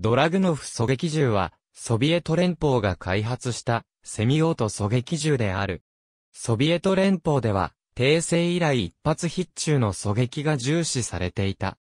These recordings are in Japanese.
ドラグノフ狙撃銃は、ソビエト連邦が開発したセミオート狙撃銃である。ソビエト連邦では、訂正以来一発必中の狙撃が重視されていた。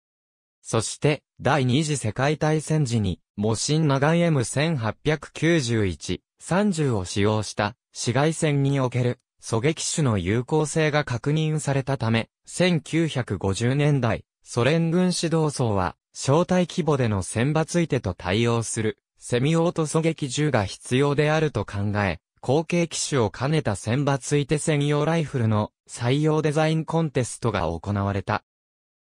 そして、第二次世界大戦時に、模ナ長い M1891、30を使用した紫外線における狙撃手の有効性が確認されたため、1950年代、ソ連軍指導層は小隊規模での選抜い手と対応する、セミオート狙撃銃が必要であると考え、後継機種を兼ねた選抜い手専用ライフルの採用デザインコンテストが行われた。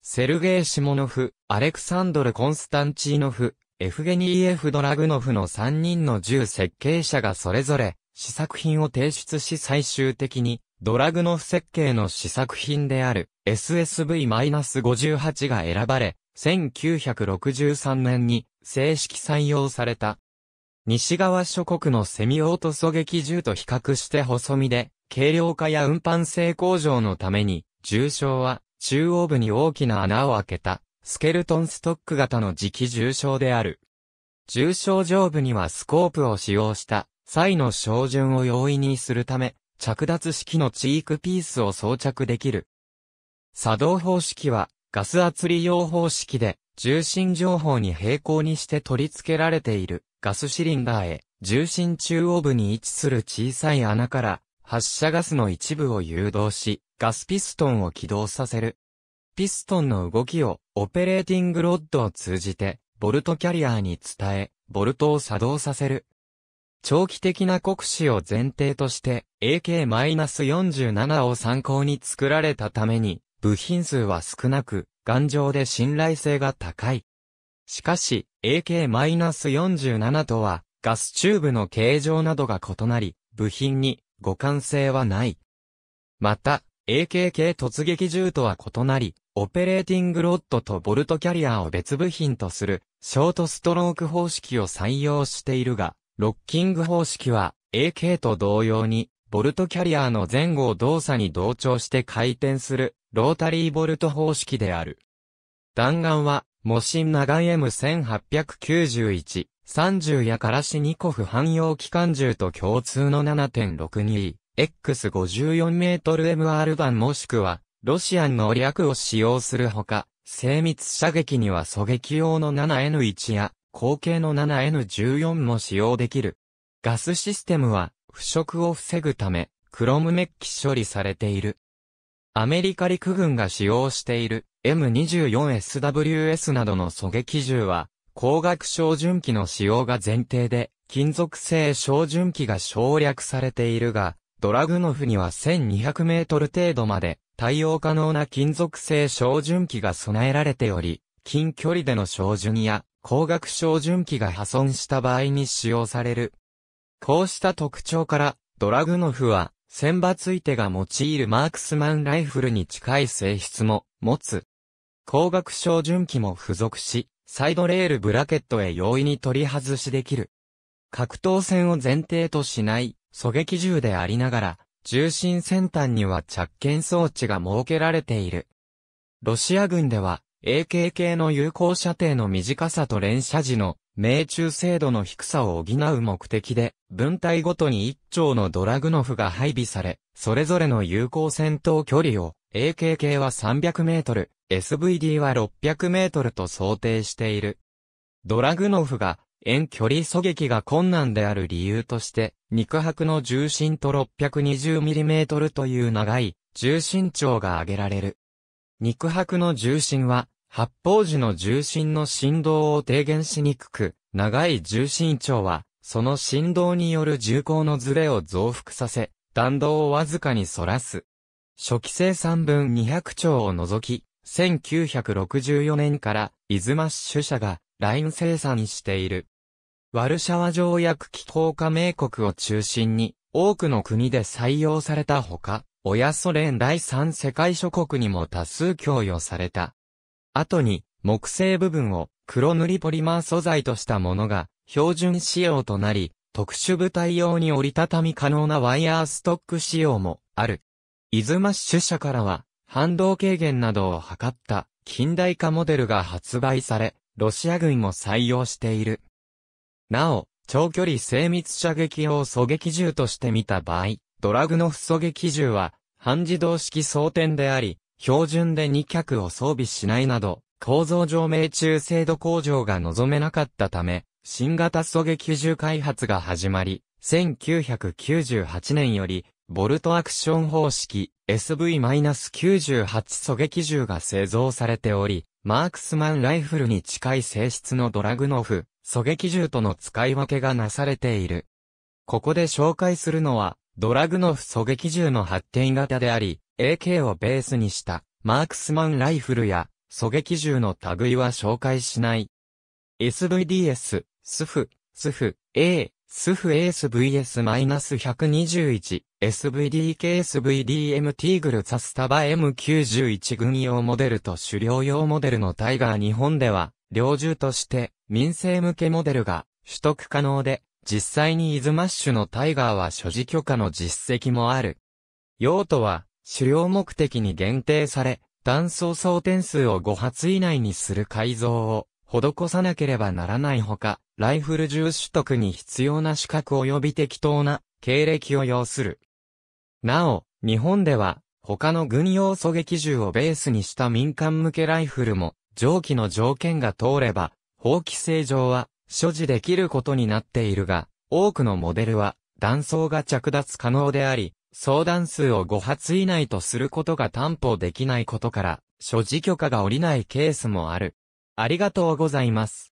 セルゲイ・シモノフ、アレクサンドル・コンスタンチーノフ、エフゲニー・エフ・ドラグノフの3人の銃設計者がそれぞれ試作品を提出し最終的にドラグノフ設計の試作品である SSV-58 が選ばれ、1963年に正式採用された。西側諸国のセミオート狙撃銃と比較して細身で、軽量化や運搬性向上のために、重傷は中央部に大きな穴を開けた、スケルトンストック型の磁気重傷である。重傷上部にはスコープを使用した際の照準を容易にするため、着脱式のチークピースを装着できる。作動方式はガス圧利用方式で、重心情報に平行にして取り付けられているガスシリンダーへ、重心中央部に位置する小さい穴から、発射ガスの一部を誘導し、ガスピストンを起動させる。ピストンの動きをオペレーティングロッドを通じて、ボルトキャリアに伝え、ボルトを作動させる。長期的な国使を前提として AK-47 を参考に作られたために部品数は少なく、頑丈で信頼性が高い。しかし、AK-47 とは、ガスチューブの形状などが異なり、部品に互換性はない。また、a k 系突撃銃とは異なり、オペレーティングロッドとボルトキャリアを別部品とする、ショートストローク方式を採用しているが、ロッキング方式は、AK と同様に、ボルトキャリアの前後を動作に同調して回転する、ロータリーボルト方式である。弾丸は、模新長い M1891、30やカラシニコフ汎用機関銃と共通の 7.62X54m MR 版もしくは、ロシアンの略を使用するほか、精密射撃には狙撃用の 7N1 や、後継の 7N14 も使用できる。ガスシステムは、腐食を防ぐため、クロムメッキ処理されている。アメリカ陸軍が使用している M24SWS などの狙撃銃は、光学照準器の使用が前提で、金属製照準器が省略されているが、ドラグノフには1200メートル程度まで対応可能な金属製照準器が備えられており、近距離での照準や光学照準器が破損した場合に使用されるこうした特徴から、ドラグノフは、選抜い手が用いるマークスマンライフルに近い性質も持つ。光学照準器も付属し、サイドレールブラケットへ容易に取り外しできる。格闘戦を前提としない狙撃銃でありながら、重心先端には着剣装置が設けられている。ロシア軍では、AKK の有効射程の短さと連射時の命中精度の低さを補う目的で、分隊ごとに1丁のドラグノフが配備され、それぞれの有効戦闘距離を AKK は300メートル、SVD は600メートルと想定している。ドラグノフが遠距離狙撃が困難である理由として、肉薄の重心と 620mm という長い重心長が挙げられる。肉薄の重心は発泡時の重心の振動を低減しにくく、長い重心長は、その振動による重厚のズレを増幅させ、弾道をわずかに反らす。初期生産分200兆を除き、1964年から、イズマッシュ社が、ライン生産している。ワルシャワ条約機構加盟国を中心に、多くの国で採用されたほか、親ソ連第三世界諸国にも多数供与された。後に、木製部分を黒塗りポリマー素材としたものが標準仕様となり、特殊部隊用に折りたたみ可能なワイヤーストック仕様もある。イズマッシュ社からは、反動軽減などを図った近代化モデルが発売され、ロシア軍も採用している。なお、長距離精密射撃用狙撃銃として見た場合、ドラグノフ狙撃銃は、半自動式装填であり、標準で2脚を装備しないなど、構造上命中精度向上が望めなかったため、新型狙撃銃開発が始まり、1998年より、ボルトアクション方式 SV-98 狙撃銃が製造されており、マークスマンライフルに近い性質のドラグノフ、狙撃銃との使い分けがなされている。ここで紹介するのは、ドラグノフ狙撃銃の発展型であり、AK をベースにしたマークスマンライフルや狙撃銃の類は紹介しない。SVDS、スフ、スフ、A、スフ ASVS-121、SVDKSVDM ティーグルサスタバ M91 軍用モデルと狩猟用モデルのタイガー日本では、猟銃として民生向けモデルが取得可能で、実際にイズマッシュのタイガーは所持許可の実績もある。用途は、主要目的に限定され、弾倉装点数を5発以内にする改造を施さなければならないほか、ライフル銃取得に必要な資格及び適当な経歴を要する。なお、日本では他の軍用狙撃銃をベースにした民間向けライフルも上記の条件が通れば、法規制上は所持できることになっているが、多くのモデルは、弾倉が着脱可能であり、相談数を5発以内とすることが担保できないことから、所持許可が下りないケースもある。ありがとうございます。